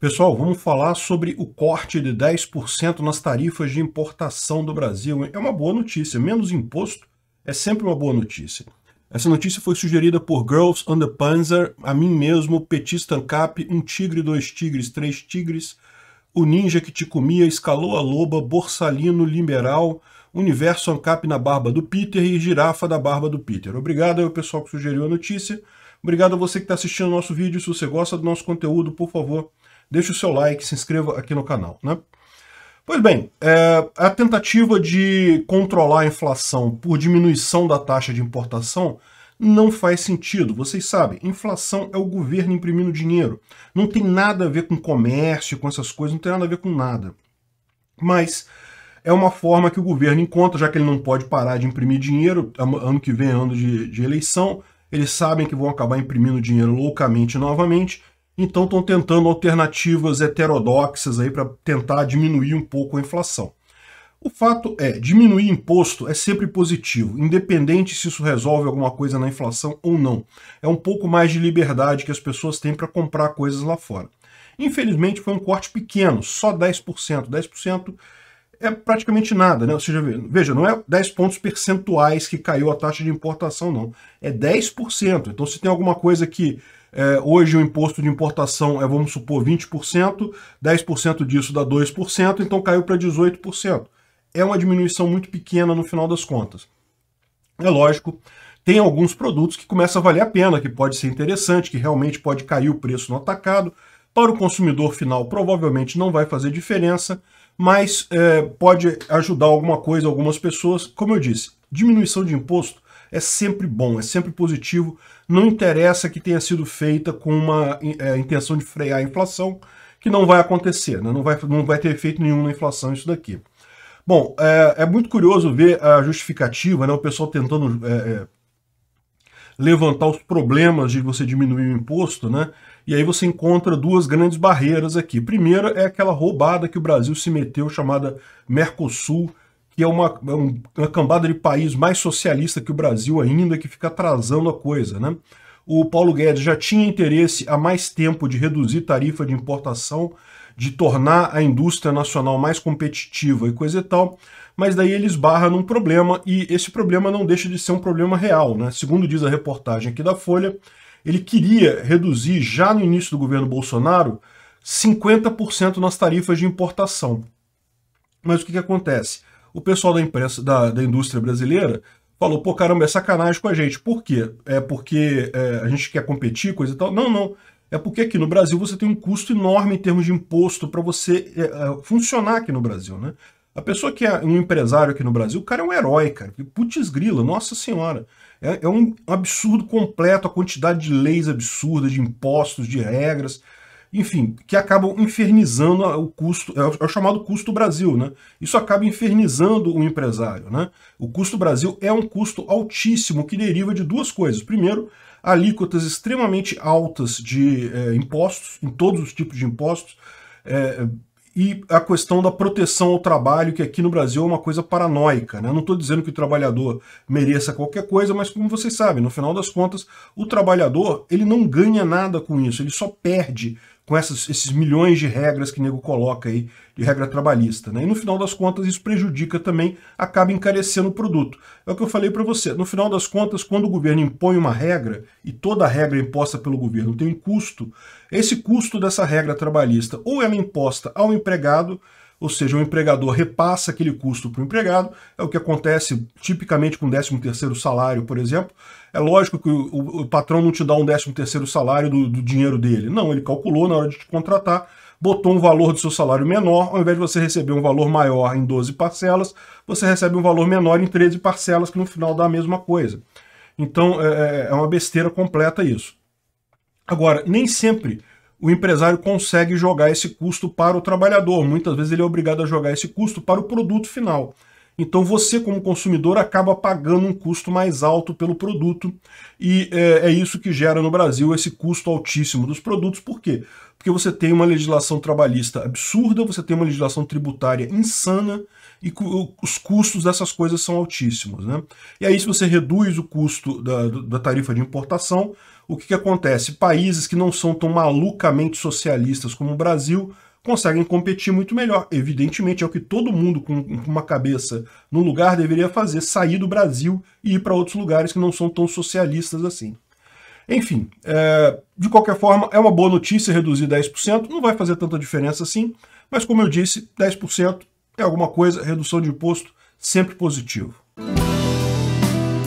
Pessoal, vamos falar sobre o corte de 10% nas tarifas de importação do Brasil. É uma boa notícia, menos imposto é sempre uma boa notícia. Essa notícia foi sugerida por Girls on the Panzer, a mim mesmo, Petista Ancap, Um Tigre, Dois Tigres, Três Tigres, O Ninja que Te Comia, Escalou a Loba, Borsalino, Liberal, Universo Ancap na Barba do Peter e Girafa da Barba do Peter. Obrigado ao pessoal que sugeriu a notícia. Obrigado a você que está assistindo o nosso vídeo. Se você gosta do nosso conteúdo, por favor, deixe o seu like, se inscreva aqui no canal. Né? Pois bem, é, a tentativa de controlar a inflação por diminuição da taxa de importação não faz sentido. Vocês sabem, inflação é o governo imprimindo dinheiro. Não tem nada a ver com comércio, com essas coisas, não tem nada a ver com nada. Mas é uma forma que o governo encontra, já que ele não pode parar de imprimir dinheiro, é ano que vem é ano de, de eleição, eles sabem que vão acabar imprimindo dinheiro loucamente novamente, então estão tentando alternativas heterodoxas aí para tentar diminuir um pouco a inflação. O fato é, diminuir imposto é sempre positivo, independente se isso resolve alguma coisa na inflação ou não. É um pouco mais de liberdade que as pessoas têm para comprar coisas lá fora. Infelizmente foi um corte pequeno, só 10%. 10% é praticamente nada, né? Ou seja, veja, não é 10 pontos percentuais que caiu a taxa de importação, não. É 10%. Então se tem alguma coisa que é, hoje o imposto de importação é, vamos supor, 20%, 10% disso dá 2%, então caiu para 18%. É uma diminuição muito pequena no final das contas. É lógico, tem alguns produtos que começa a valer a pena, que pode ser interessante, que realmente pode cair o preço no atacado. Para o consumidor final, provavelmente não vai fazer diferença, mas é, pode ajudar alguma coisa algumas pessoas. Como eu disse, diminuição de imposto é sempre bom, é sempre positivo. Não interessa que tenha sido feita com uma é, intenção de frear a inflação, que não vai acontecer, né? não, vai, não vai ter efeito nenhum na inflação isso daqui. Bom, é, é muito curioso ver a justificativa, né? o pessoal tentando é, é levantar os problemas de você diminuir o imposto, né? E aí você encontra duas grandes barreiras aqui. Primeira é aquela roubada que o Brasil se meteu chamada Mercosul, que é uma, é é uma cambada de país mais socialista que o Brasil ainda, que fica atrasando a coisa, né? O Paulo Guedes já tinha interesse há mais tempo de reduzir tarifa de importação, de tornar a indústria nacional mais competitiva e coisa e tal, mas daí ele esbarra num problema e esse problema não deixa de ser um problema real, né? Segundo diz a reportagem aqui da Folha, ele queria reduzir já no início do governo Bolsonaro 50% nas tarifas de importação. Mas o que, que acontece? o pessoal da imprensa, da, da indústria brasileira, falou, pô, caramba, é sacanagem com a gente. Por quê? É porque é, a gente quer competir, coisa e tal? Não, não. É porque aqui no Brasil você tem um custo enorme em termos de imposto para você é, é, funcionar aqui no Brasil, né? A pessoa que é um empresário aqui no Brasil, o cara é um herói, cara. Putz grila, nossa senhora. É, é, um absurdo completo a quantidade de leis absurdas, de impostos, de regras enfim, que acabam infernizando o custo, é, é o chamado custo Brasil, né? Isso acaba infernizando o empresário, né? O custo Brasil é um custo altíssimo que deriva de duas coisas. Primeiro, alíquotas extremamente altas de é, impostos, em todos os tipos de impostos, é, e a questão da proteção ao trabalho, que aqui no Brasil é uma coisa paranoica. Né? não estou dizendo que o trabalhador mereça qualquer coisa, mas como vocês sabem, no final das contas, o trabalhador ele não ganha nada com isso, ele só perde com essas, esses milhões de regras que o nego coloca aí, de regra trabalhista. Né? E no final das contas isso prejudica também, acaba encarecendo o produto. É o que eu falei para você, no final das contas, quando o governo impõe uma regra, e toda regra é imposta pelo governo tem um custo, esse custo dessa regra trabalhista ou ela é imposta ao empregado, ou seja, o empregador repassa aquele custo para o empregado, é o que acontece tipicamente com o 13º salário, por exemplo. É lógico que o, o, o patrão não te dá um 13º salário do, do dinheiro dele. Não, ele calculou na hora de te contratar, botou um valor do seu salário menor, ao invés de você receber um valor maior em 12 parcelas, você recebe um valor menor em 13 parcelas, que no final dá a mesma coisa. Então é, é, é uma besteira completa isso. Agora, nem sempre o empresário consegue jogar esse custo para o trabalhador. Muitas vezes ele é obrigado a jogar esse custo para o produto final. Então você, como consumidor, acaba pagando um custo mais alto pelo produto e é, é, isso que gera no Brasil esse custo altíssimo dos produtos. Por quê? Porque você tem uma legislação trabalhista absurda, você tem uma legislação tributária insana e os custos dessas coisas são altíssimos. Né? E aí, se você reduz o custo da, da tarifa de importação, o que, que acontece? Países que não são tão malucamente socialistas como o Brasil conseguem competir muito melhor. Evidentemente, é o que todo mundo com uma cabeça no lugar deveria fazer: sair do Brasil e ir para outros lugares que não são tão socialistas assim. Enfim, é, de qualquer forma, é uma boa notícia reduzir 10%, não vai fazer tanta diferença assim, mas como eu disse, 10% é alguma coisa, redução de imposto sempre positivo.